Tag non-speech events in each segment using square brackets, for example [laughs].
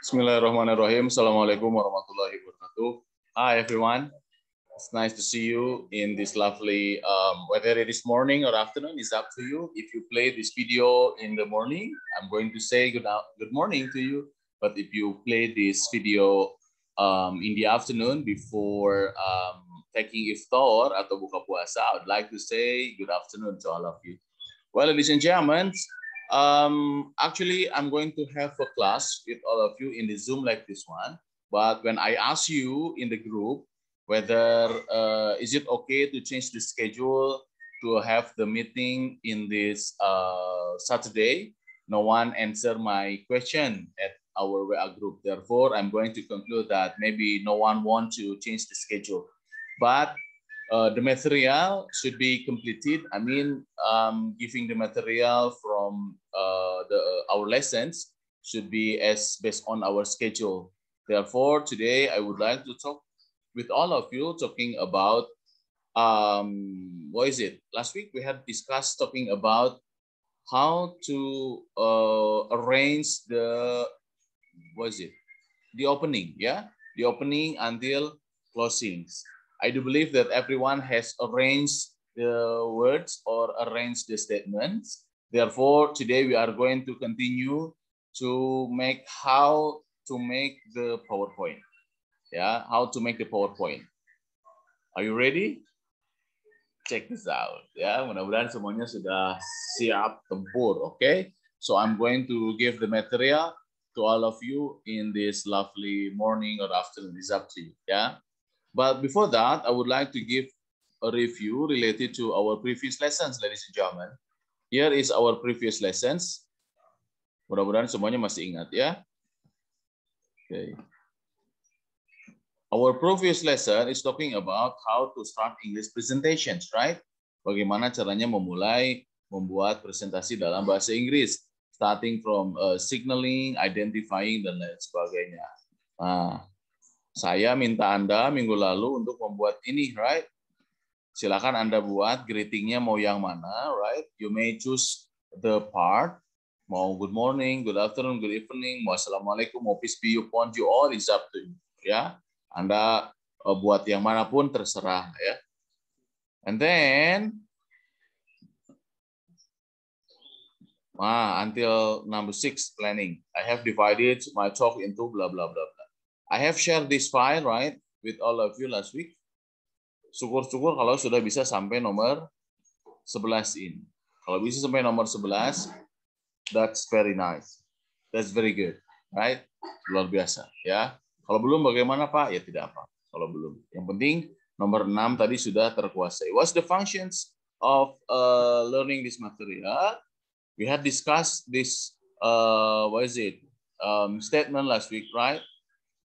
Bismillahirrahmanirrahim. Assalamualaikum warahmatullahi wabarakatuh. Hi everyone. It's nice to see you in this lovely, um, whether it is morning or afternoon, is up to you. If you play this video in the morning, I'm going to say good, good morning to you. But if you play this video um, in the afternoon before um, taking iftar atau buka puasa, I would like to say good afternoon to all of you. Well, ladies and gentlemen, um, actually, I'm going to have a class with all of you in the Zoom like this one. But when I ask you in the group whether uh, is it okay to change the schedule to have the meeting in this uh, Saturday, no one answered my question at our WA uh, group. Therefore, I'm going to conclude that maybe no one wants to change the schedule. But uh, the material should be completed. I mean, um, giving the material from uh, the, uh, our lessons should be as based on our schedule. Therefore, today I would like to talk with all of you talking about, um, what is it? Last week we had discussed talking about how to uh, arrange the, what is it? The opening, yeah? The opening until closings. I do believe that everyone has arranged the words or arranged the statements. Therefore, today we are going to continue to make how to make the PowerPoint. Yeah, how to make the PowerPoint. Are you ready? Check this out. yeah, mudah-mudahan semuanya sudah siap tempur, okay? So I'm going to give the material to all of you in this lovely morning or afternoon. It's up to you, yeah? But before that, I would like to give a review related to our previous lessons, ladies and gentlemen. Here is our previous lessons. Mudah-mudahan semuanya masih ingat ya. Okay. Our previous lesson is talking about how to start English presentations, right? Bagaimana caranya memulai membuat presentasi dalam bahasa Inggris, starting from uh, signaling, identifying, dan lain sebagainya. Nah, saya minta Anda minggu lalu untuk membuat ini, right? Silakan Anda buat greetingnya mau yang mana, right? You may choose the part, mau good morning, good afternoon, good evening, mau assalamualaikum, mau peace be upon you, all it's up to you. Ya, Anda eh, buat yang manapun terserah ya. And then ah, until number six, planning. I have divided my talk into blah, blah, blah, blah. I have shared this file, right, with all of you last week. Syukur-syukur kalau sudah bisa sampai nomor 11 in. Kalau bisa sampai nomor 11, that's very nice. That's very good, right? Luar biasa, ya. Kalau belum bagaimana, Pak? Ya tidak apa. Kalau belum. Yang penting nomor 6 tadi sudah terkuasai. What's the functions of uh, learning this material? We had discussed this, uh, what is it, um, statement last week, right?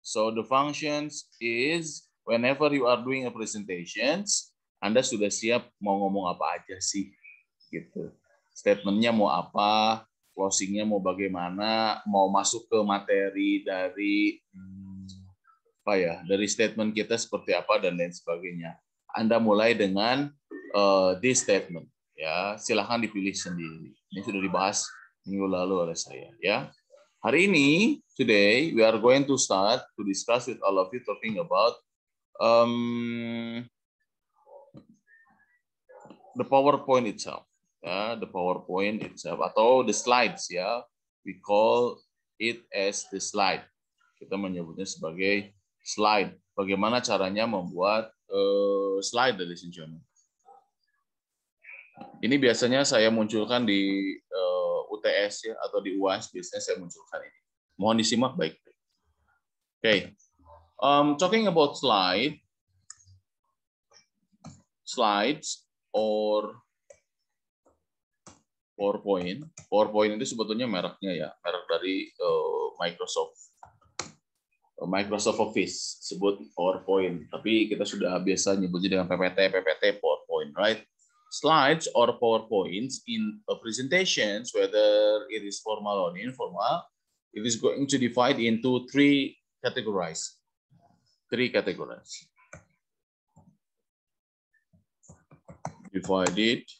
So the functions is whenever you are doing a presentations, Anda sudah siap mau ngomong apa aja sih, gitu. Statementnya mau apa, closingnya mau bagaimana, mau masuk ke materi dari apa ya, dari statement kita seperti apa dan lain sebagainya. Anda mulai dengan uh, this statement, ya. Silahkan dipilih sendiri. Ini sudah dibahas minggu lalu oleh saya, ya. Hari ini, today, we are going to start to discuss with all of you talking about um, the PowerPoint itself. Ya, the PowerPoint itself atau the slides ya. We call it as the slide. Kita menyebutnya sebagai slide. Bagaimana caranya membuat uh, slide dari sini? Ini biasanya saya munculkan di uh, UTS ya atau di UAS biasanya saya munculkan ini. Mohon disimak baik-baik. Oke. Okay. Um, talking about slide, slides or PowerPoint. PowerPoint itu sebetulnya mereknya ya, merek dari uh, Microsoft. Eh, Microsoft Office sebut PowerPoint, tapi kita sudah biasa nyebutnya dengan PPT, PPT, PowerPoint, right? slides or PowerPoints in a presentations, whether it is formal or informal, it is going to divide into three categories. Three categories. Divide it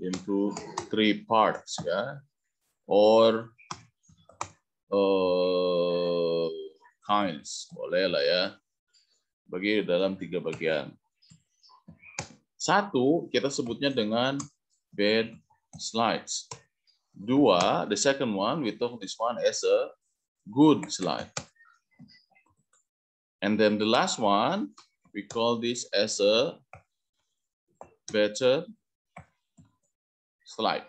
into three parts, yeah, or uh, kinds, boleh lah ya, bagi dalam tiga bagian. Satu, kita sebutnya dengan bed slides. Dua, the second one, we talk this one as a good slide. And then the last one, we call this as a better slide.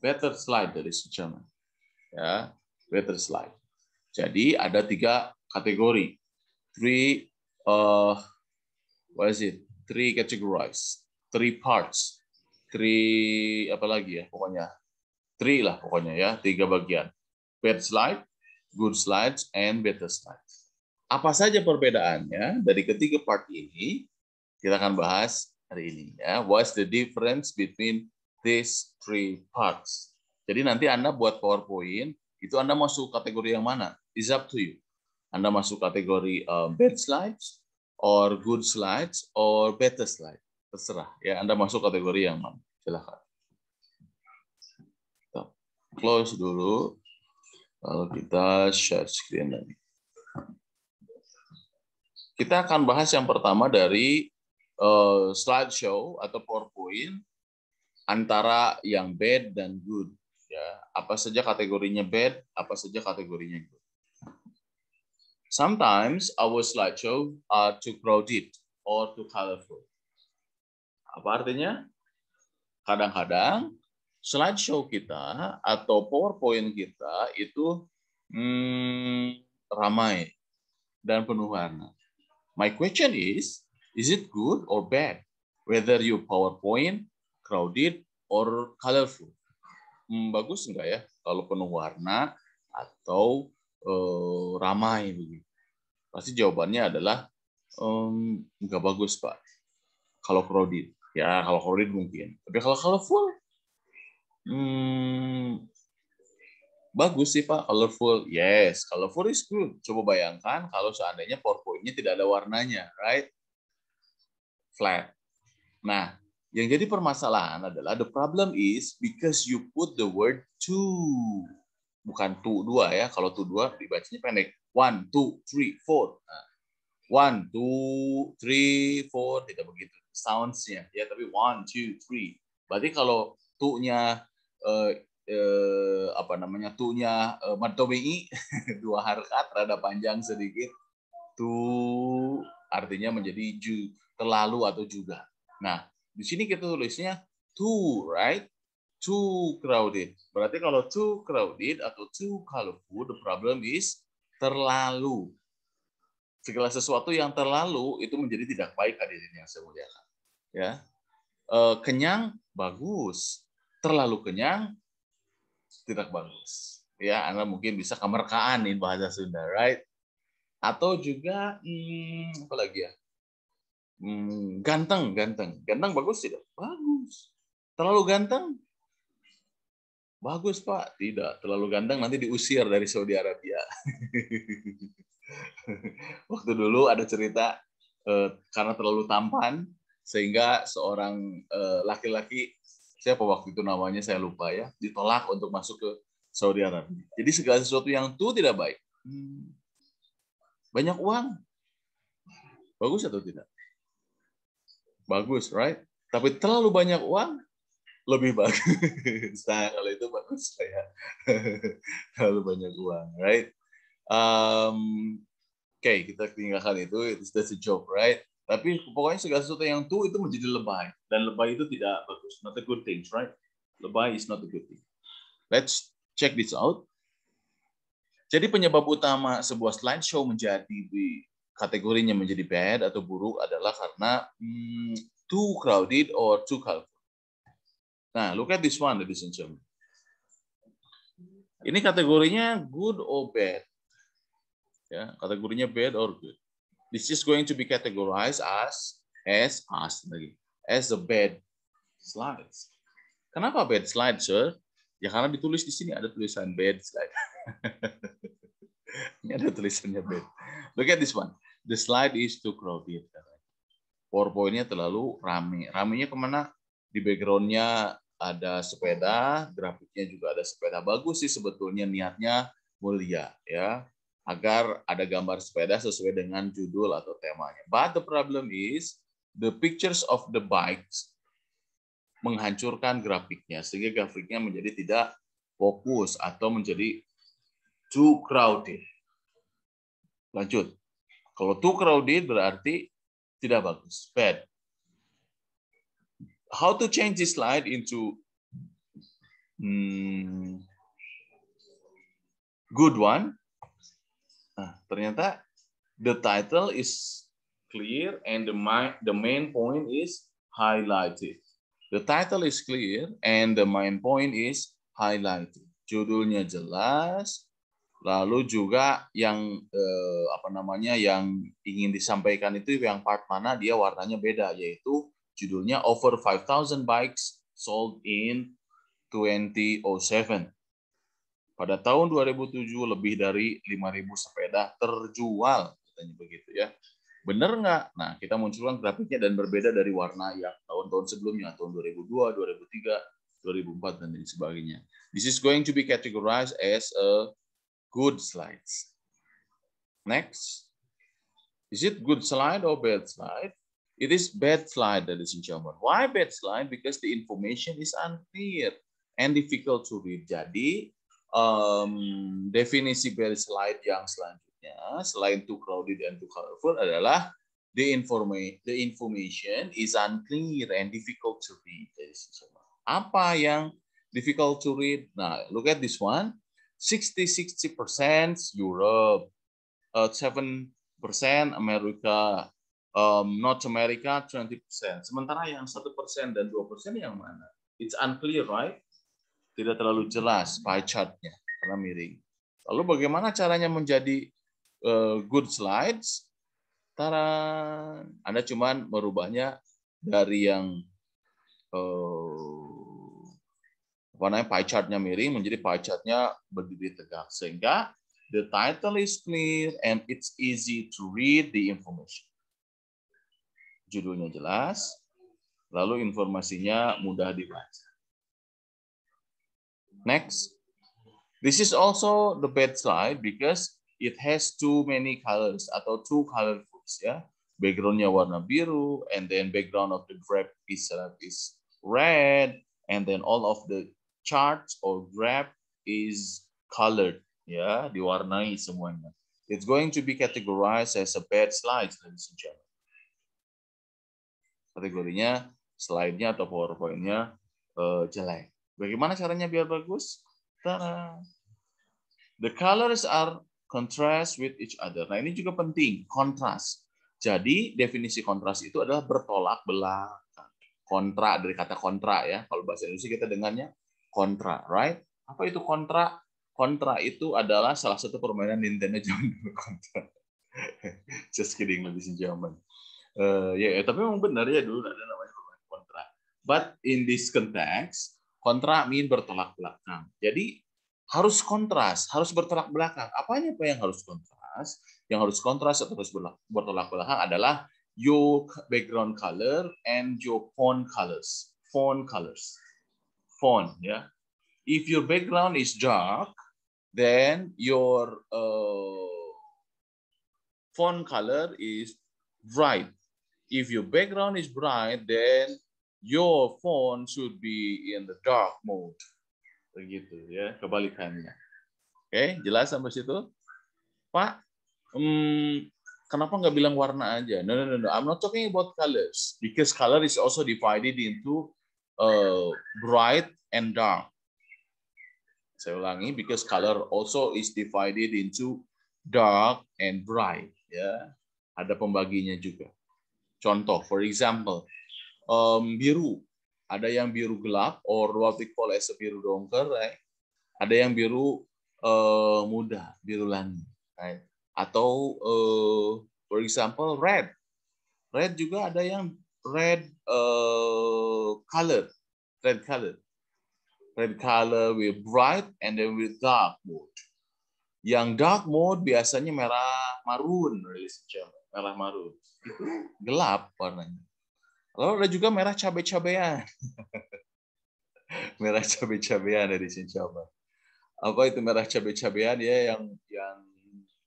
Better slide dari Jerman. Ya, better slide. Jadi ada tiga kategori. Three, uh, what is it? three categories, three parts, three apa lagi ya pokoknya, three lah pokoknya ya, tiga bagian. Bad slide, good slides, and better slides. Apa saja perbedaannya dari ketiga part ini? Kita akan bahas hari ini ya. What's the difference between these three parts? Jadi nanti Anda buat PowerPoint, itu Anda masuk kategori yang mana? It's up to you. Anda masuk kategori uh, bad slides, or good slides or better slide. Terserah. Ya, Anda masuk kategori yang mana. Silahkan. close dulu. Lalu kita share screen lagi. Kita akan bahas yang pertama dari uh, slideshow atau PowerPoint antara yang bad dan good. Ya, apa saja kategorinya bad, apa saja kategorinya good. Sometimes our slideshow are too crowded or too colorful. Apa artinya? Kadang-kadang slideshow kita atau PowerPoint kita itu hmm, ramai dan penuh warna. My question is, is it good or bad? Whether you PowerPoint, crowded, or colorful. Hmm, bagus enggak ya kalau penuh warna atau uh, ramai begitu? Pasti jawabannya adalah um, bagus pak. Kalau crowded, ya kalau crowded mungkin. Tapi kalau colorful, hmm, bagus sih pak. Colorful, yes. Colorful is good. Coba bayangkan kalau seandainya PowerPoint-nya tidak ada warnanya, right? Flat. Nah, yang jadi permasalahan adalah the problem is because you put the word to bukan two dua ya. Kalau tu dua dibacanya pendek. One two three four. Nah, one two three four tidak begitu soundsnya ya tapi one two three. Berarti kalau tu-nya eh, eh, apa namanya tu-nya eh, matomi [laughs] dua harkat rada panjang sedikit tu artinya menjadi ju terlalu atau juga. Nah, di sini kita tulisnya two right? too crowded. Berarti kalau too crowded atau too colorful, the problem is terlalu. Segala sesuatu yang terlalu itu menjadi tidak baik hadirin yang saya muliakan. Ya. Eh, kenyang bagus, terlalu kenyang tidak bagus. Ya, Anda mungkin bisa kemerkaan nih bahasa Sunda, right? Atau juga hmm, apa lagi ya? Hmm, ganteng, ganteng. Ganteng bagus tidak? Bagus. Terlalu ganteng Bagus Pak, tidak terlalu ganteng nanti diusir dari Saudi Arabia. [laughs] Waktu dulu ada cerita eh, karena terlalu tampan sehingga seorang eh, laki-laki eh, siapa waktu itu namanya saya lupa ya ditolak untuk masuk ke Saudi Arabia. Jadi segala sesuatu yang itu tidak baik. Hmm. Banyak uang, bagus atau tidak? Bagus, right? Tapi terlalu banyak uang lebih bagus. [laughs] Nah, kalau itu bagus saya [laughs] terlalu banyak uang, right? Um, Oke, okay, kita tinggalkan itu. itu just a joke, right? Tapi pokoknya segala sesuatu yang tuh itu menjadi lebay. Dan lebay itu tidak bagus. Not a good thing, right? Lebay is not a good thing. Let's check this out. Jadi penyebab utama sebuah slideshow menjadi di kategorinya menjadi bad atau buruk adalah karena hmm, too crowded or too Nah, look at this one, ladies and gentlemen. Ini kategorinya good or bad. Ya, kategorinya bad or good. This is going to be categorized as as as lagi as a bad slide. Kenapa bad slide, sir? Ya karena ditulis di sini ada tulisan bad slide. [laughs] Ini ada tulisannya bad. Look at this one. The slide is too crowded. PowerPoint-nya terlalu rame. Ramenya kemana? di backgroundnya ada sepeda, grafiknya juga ada sepeda bagus sih sebetulnya niatnya mulia ya agar ada gambar sepeda sesuai dengan judul atau temanya. But the problem is the pictures of the bikes menghancurkan grafiknya sehingga grafiknya menjadi tidak fokus atau menjadi too crowded. Lanjut. Kalau too crowded berarti tidak bagus, bad how to change this slide into um, good one. Nah, ternyata the title is clear and the main, the main point is highlighted. The title is clear and the main point is highlighted. Judulnya jelas, lalu juga yang eh, apa namanya yang ingin disampaikan itu yang part mana dia warnanya beda yaitu Judulnya Over 5,000 Bikes Sold in 2007. Pada tahun 2007 lebih dari 5.000 sepeda terjual, katanya begitu ya. Bener nggak? Nah, kita munculkan grafiknya dan berbeda dari warna yang tahun-tahun sebelumnya, tahun 2002, 2003, 2004, dan lain sebagainya. This is going to be categorized as a good slides. Next. Is it good slide or bad slide? It is bad slide that is in German. Why bad slide? Because the information is unclear and difficult to read. Jadi um, definisi bad slide yang selanjutnya selain too crowded and too colorful adalah the information the information is unclear and difficult to read. Apa yang difficult to read? Nah, look at this one. 60-60% Europe, uh, 7% America, um, North America 20%. Sementara yang 1% dan 2% yang mana? It's unclear, right? Tidak terlalu jelas pie chart-nya karena miring. Lalu bagaimana caranya menjadi uh, good slides? Tara, Anda cuman merubahnya dari yang uh, apa namanya pie chart-nya miring menjadi pie chart-nya berdiri tegak sehingga the title is clear and it's easy to read the information judulnya jelas, lalu informasinya mudah dibaca. Next. This is also the bad slide because it has too many colors atau too colorfuls ya. Backgroundnya warna biru, and then background of the graph itself is red, and then all of the charts or graph is colored ya, diwarnai semuanya. It's going to be categorized as a bad slide, ladies and gentlemen kategorinya, slide-nya atau PowerPoint-nya uh, jelek. Bagaimana caranya biar bagus? Tada. The colors are contrast with each other. Nah, ini juga penting, kontras. Jadi, definisi kontras itu adalah bertolak belakang. Kontra, dari kata kontra ya. Kalau bahasa Indonesia kita dengarnya kontra, right? Apa itu kontra? Kontra itu adalah salah satu permainan Nintendo [laughs] zaman dulu kontra. Just kidding, lebih gentlemen. Eh, ya, ya tapi memang benar ya dulu ada namanya permainan kontrak but in this context kontrak mean bertolak belakang jadi harus kontras harus bertolak belakang apanya apa yang harus kontras yang harus kontras atau harus bertolak belakang adalah your background color and your phone colors Phone colors Phone, ya yeah. if your background is dark then your uh, eh, font color is bright if your background is bright, then your phone should be in the dark mode. Begitu ya, kebalikannya. Oke, okay, jelas sampai situ? Pak, hmm, kenapa nggak bilang warna aja? No, no, no, no. I'm not talking about colors. Because color is also divided into uh, bright and dark. Saya ulangi, because color also is divided into dark and bright. Ya, ada pembaginya juga. Contoh, for example, um, biru. Ada yang biru gelap, or what we call as a biru dongker, right? Ada yang biru uh, muda, biru langit, right? Atau, uh, for example, red. Red juga ada yang red uh, color, red color. Red color with bright and then with dark mode. Yang dark mode biasanya merah marun, really, merah maru, itu gelap warnanya. Lalu ada juga merah cabai-cabean. [laughs] merah cabai-cabean dari coba. Apa itu merah cabai-cabean ya yang yang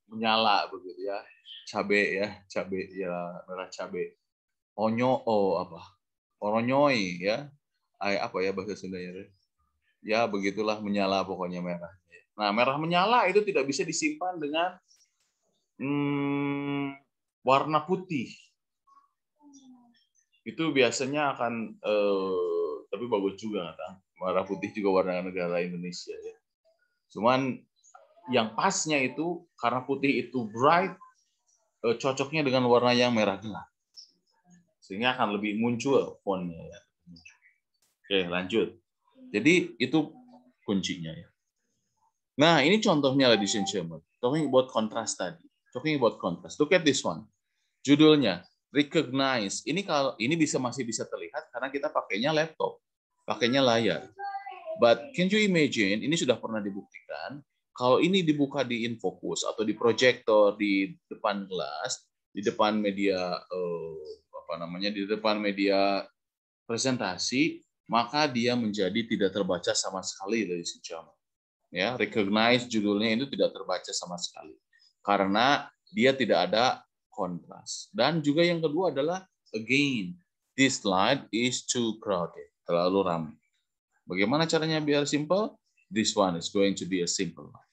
menyala begitu ya. Cabe ya, cabe ya merah cabe. Onyo oh apa? Oronyoi ya. Ay, apa ya bahasa Sundanya? Ya begitulah menyala pokoknya merah. Nah, merah menyala itu tidak bisa disimpan dengan hmm, warna putih. Itu biasanya akan, eh, tapi bagus juga kata. Warna putih juga warna negara Indonesia ya. Cuman yang pasnya itu karena putih itu bright, eh, cocoknya dengan warna yang merah gelap. Sehingga akan lebih muncul fontnya ya. Oke lanjut. Jadi itu kuncinya ya. Nah, ini contohnya ladies and gentlemen. Talking about contrast tadi. Talking about contrast. Look at this one. Judulnya recognize. Ini kalau ini bisa masih bisa terlihat karena kita pakainya laptop, pakainya layar. But can you imagine ini sudah pernah dibuktikan kalau ini dibuka di infocus atau di proyektor di depan gelas di depan media eh, apa namanya di depan media presentasi, maka dia menjadi tidak terbaca sama sekali dari si ya recognize judulnya itu tidak terbaca sama sekali karena dia tidak ada kontras. Dan juga yang kedua adalah again, this slide is too crowded, terlalu ramai. Bagaimana caranya biar simple? This one is going to be a simple one.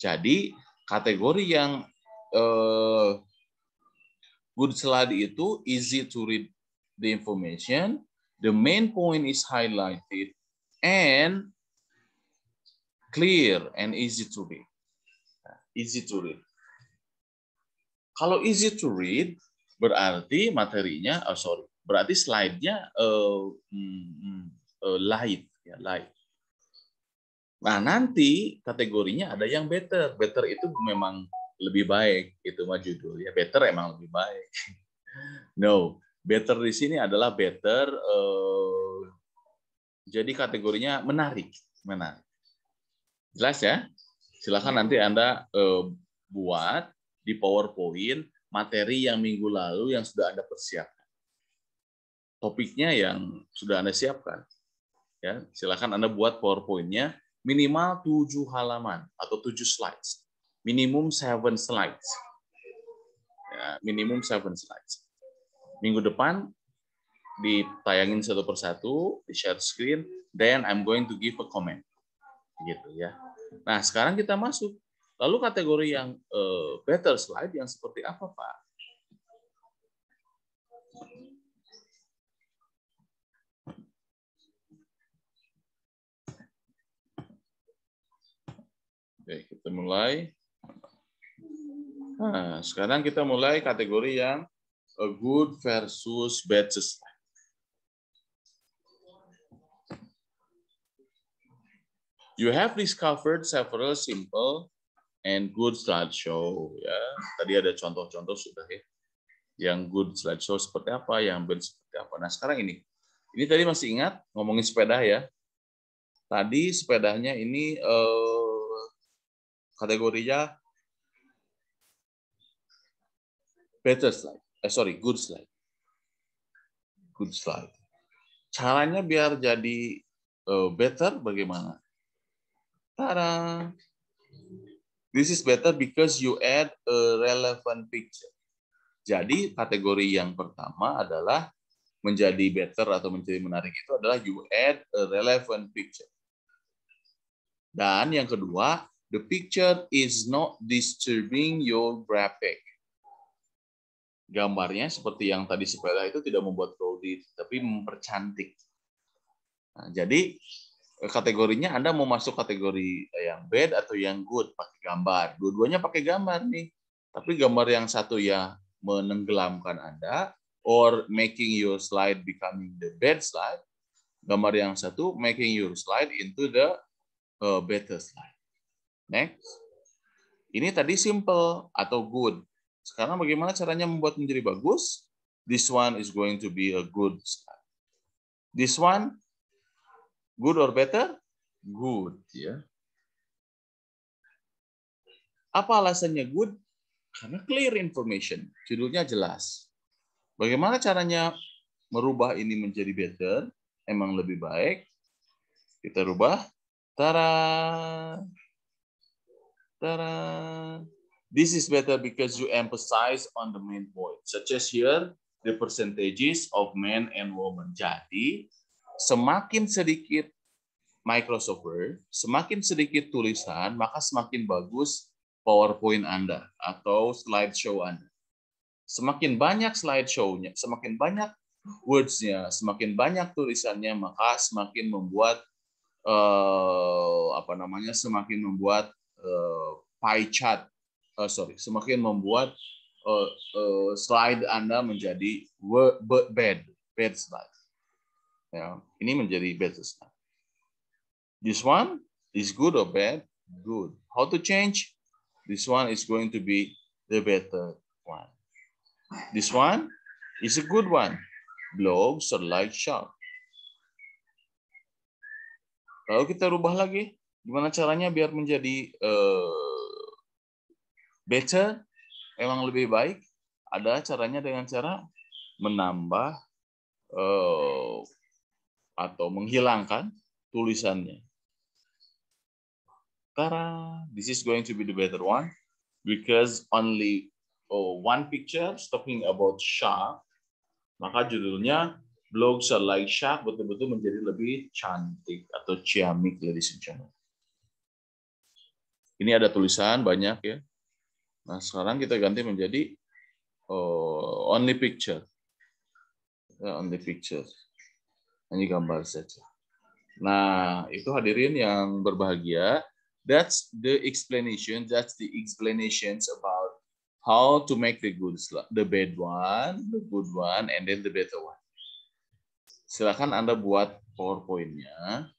Jadi kategori yang uh, good slide itu easy to read the information, the main point is highlighted, and clear and easy to read. Easy to read. Kalau easy to read, berarti materinya, oh sorry, berarti slide-nya uh, uh, light, ya light. Nah nanti kategorinya ada yang better. Better itu memang lebih baik, itu mah ya Better emang lebih baik. [laughs] no, better di sini adalah better. Uh, jadi kategorinya menarik, menarik. Jelas ya? Silakan nanti anda uh, buat di PowerPoint materi yang minggu lalu yang sudah Anda persiapkan. Topiknya yang sudah Anda siapkan. Ya, silakan Anda buat PowerPoint-nya minimal 7 halaman atau 7 slides. Minimum 7 slides. Ya, minimum 7 slides. Minggu depan ditayangin satu persatu, di share screen, then I'm going to give a comment. Gitu ya. Nah, sekarang kita masuk Lalu kategori yang uh, better slide yang seperti apa, Pak? Oke, kita mulai. Nah, sekarang kita mulai kategori yang a eh, good versus bad slide. You have discovered several simple and good slideshow ya. Tadi ada contoh-contoh sudah ya. Yang good slideshow seperti apa, yang bad seperti apa. Nah, sekarang ini. Ini tadi masih ingat ngomongin sepeda ya. Tadi sepedanya ini eh, kategorinya better slide. Eh, sorry, good slide. Good slide. Caranya biar jadi eh, better bagaimana? Cara This is better because you add a relevant picture. Jadi kategori yang pertama adalah menjadi better atau menjadi menarik itu adalah you add a relevant picture. Dan yang kedua, the picture is not disturbing your graphic. Gambarnya seperti yang tadi sepeda itu tidak membuat crowded, tapi mempercantik. Nah, jadi kategorinya Anda mau masuk kategori yang bad atau yang good pakai gambar. Dua-duanya pakai gambar nih. Tapi gambar yang satu ya menenggelamkan Anda or making your slide becoming the bad slide. Gambar yang satu making your slide into the uh, better slide. Next. Ini tadi simple atau good. Sekarang bagaimana caranya membuat menjadi bagus? This one is going to be a good slide. This one Good or better? Good. ya. Apa alasannya good? Karena clear information. Judulnya jelas. Bagaimana caranya merubah ini menjadi better? Emang lebih baik? Kita rubah. Tara. Tara. This is better because you emphasize on the main point. Such as here, the percentages of men and women. Jadi, semakin sedikit Microsoft Word, semakin sedikit tulisan, maka semakin bagus PowerPoint Anda atau slideshow Anda. Semakin banyak slideshow-nya, semakin banyak words-nya, semakin banyak tulisannya, maka semakin membuat uh, apa namanya? semakin membuat uh, pie chart. Uh, sorry, semakin membuat uh, uh, slide Anda menjadi word, bed bad slide. Ya, ini menjadi basis. This one is good or bad? Good. How to change? This one is going to be the better one. This one is a good one. Blogs or light shop. Kalau kita rubah lagi. Gimana caranya biar menjadi uh, better? Emang lebih baik? Ada caranya dengan cara menambah uh, atau menghilangkan tulisannya. Tara, this is going to be the better one because only oh, one picture talking about shark. Maka judulnya blogs are like shark betul-betul menjadi lebih cantik atau ciamik ladies and gentlemen. Ini ada tulisan banyak ya. Nah, sekarang kita ganti menjadi oh, only picture. Yeah, only picture. Hanya gambar saja. Nah, itu hadirin yang berbahagia. That's the explanation. That's the explanations about how to make the good, the bad one, the good one, and then the better one. Silahkan Anda buat PowerPoint-nya.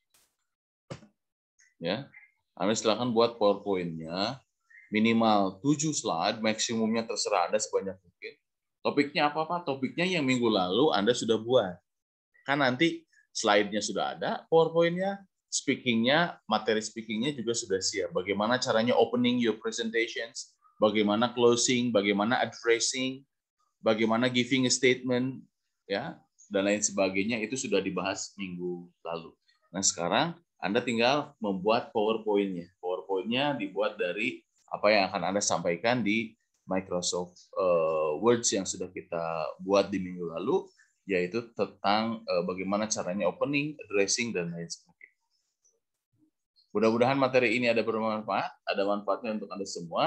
Ya, Anda silahkan buat PowerPoint-nya. Minimal 7 slide, maksimumnya terserah Anda sebanyak mungkin. Topiknya apa, Pak? Topiknya yang minggu lalu Anda sudah buat. Kan nanti slide-nya sudah ada, PowerPoint-nya, speaking-nya, materi speaking-nya juga sudah siap. Bagaimana caranya opening your presentations, bagaimana closing, bagaimana addressing, bagaimana giving a statement, ya dan lain sebagainya itu sudah dibahas minggu lalu. Nah sekarang Anda tinggal membuat PowerPoint-nya. PowerPoint-nya dibuat dari apa yang akan Anda sampaikan di Microsoft uh, Words yang sudah kita buat di minggu lalu yaitu tentang uh, bagaimana caranya opening, dressing, dan lain sebagainya. Mudah-mudahan materi ini ada bermanfaat, ada manfaatnya untuk Anda semua.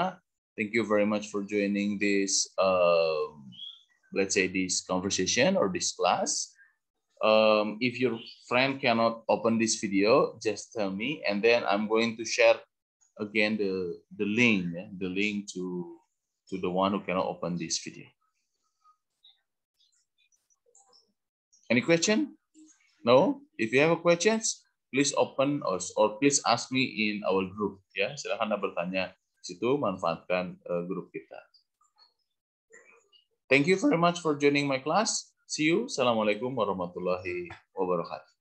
Thank you very much for joining this, um, let's say this conversation or this class. Um, if your friend cannot open this video, just tell me, and then I'm going to share again the, the link, the link to, to the one who cannot open this video. Any question? No? If you have a questions, please open or, or please ask me in our group. Ya, silahkan Anda bertanya situ, manfaatkan uh, eh, grup kita. Thank you very much for joining my class. See you. Assalamualaikum warahmatullahi wabarakatuh.